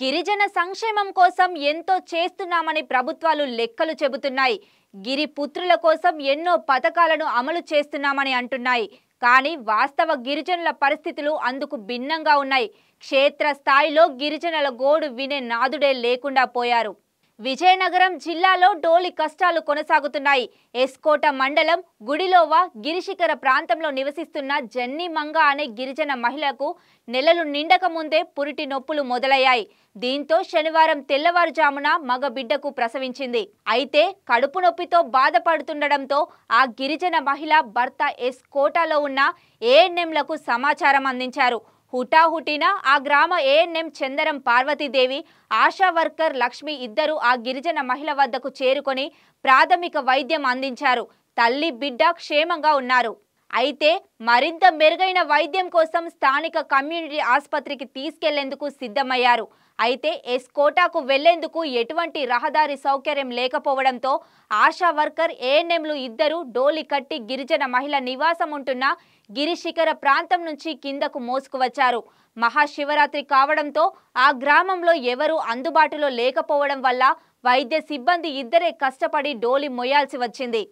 గిరిజన సంక్షేమం కోసం ఎంతో చేస్తున్నామని ప్రభుత్వాలు లెక్కలు చెబుతున్నాయి గిరి పుత్రుల కోసం ఎన్నో పథకాలను అమలు చేస్తున్నామని అంటున్నాయి కానీ వాస్తవ గిరిజనుల పరిస్థితులు అందుకు భిన్నంగా ఉన్నాయి క్షేత్ర స్థాయిలో గిరిజనుల గోడు వినే నాదుడే లేకుండా పోయారు విజయనగరం జిల్లాలో డోలి కష్టాలు కొనసాగుతున్నాయి ఎస్కోట మండలం గుడిలోవ గిరిశిఖర ప్రాంతంలో నివసిస్తున్న జన్ని మంగ అనే గిరిజన మహిళకు నెలలు నిండక ముందే పురిటి నొప్పులు మొదలయ్యాయి దీంతో శనివారం తెల్లవారుజామున మగ బిడ్డకు ప్రసవించింది అయితే కడుపు నొప్పితో బాధపడుతుండటంతో ఆ గిరిజన మహిళ భర్త ఎస్కోటాలో ఉన్న ఏఎన్ఎంలకు సమాచారం అందించారు హుటాహుటిన ఆ గ్రామ ఏఎన్ఎం చందరం పార్వతీదేవి ఆశా వర్కర్ లక్ష్మి ఇద్దరు ఆ గిరిజన మహిళ వద్దకు చేరుకొని ప్రాథమిక వైద్యం అందించారు తల్లి బిడ్డ క్షేమంగా ఉన్నారు అయితే మరింత మెరుగైన వైద్యం కోసం స్థానిక కమ్యూనిటీ ఆసుపత్రికి తీసుకెళ్లేందుకు సిద్ధమయ్యారు అయితే ఎస్ కోటాకు వెళ్లేందుకు ఎటువంటి రహదారి సౌకర్యం లేకపోవడంతో ఆశా వర్కర్ ఏఎన్ఎంలు ఇద్దరు డోలి కట్టి గిరిజన మహిళ నివాసం ఉంటున్న గిరిశిఖర ప్రాంతం నుంచి కిందకు మోసుకువచ్చారు మహాశివరాత్రి కావడంతో ఆ గ్రామంలో ఎవరూ అందుబాటులో లేకపోవడం వల్ల వైద్య సిబ్బంది ఇద్దరే కష్టపడి డోలి మొయ్యాల్సి వచ్చింది